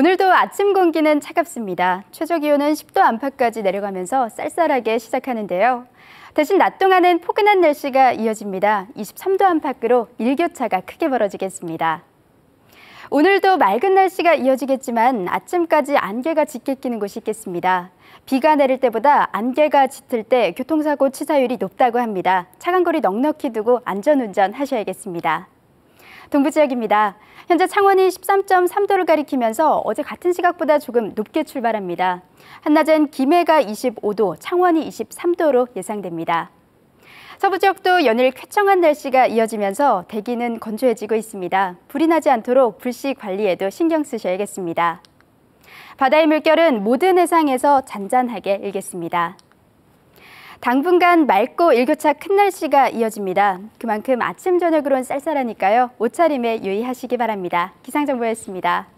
오늘도 아침 공기는 차갑습니다. 최저 기온은 10도 안팎까지 내려가면서 쌀쌀하게 시작하는데요. 대신 낮 동안은 포근한 날씨가 이어집니다. 23도 안팎으로 일교차가 크게 벌어지겠습니다. 오늘도 맑은 날씨가 이어지겠지만 아침까지 안개가 짙게 끼는 곳이 있겠습니다. 비가 내릴 때보다 안개가 짙을 때 교통사고 치사율이 높다고 합니다. 차간 거리 넉넉히 두고 안전운전 하셔야겠습니다. 동부 지역입니다. 현재 창원이 13.3도를 가리키면서 어제 같은 시각보다 조금 높게 출발합니다. 한낮엔 김해가 25도, 창원이 23도로 예상됩니다. 서부 지역도 연일 쾌청한 날씨가 이어지면서 대기는 건조해지고 있습니다. 불이 나지 않도록 불씨 관리에도 신경 쓰셔야겠습니다. 바다의 물결은 모든 해상에서 잔잔하게 일겠습니다. 당분간 맑고 일교차 큰 날씨가 이어집니다. 그만큼 아침 저녁으론 쌀쌀하니까요. 옷차림에 유의하시기 바랍니다. 기상정보였습니다.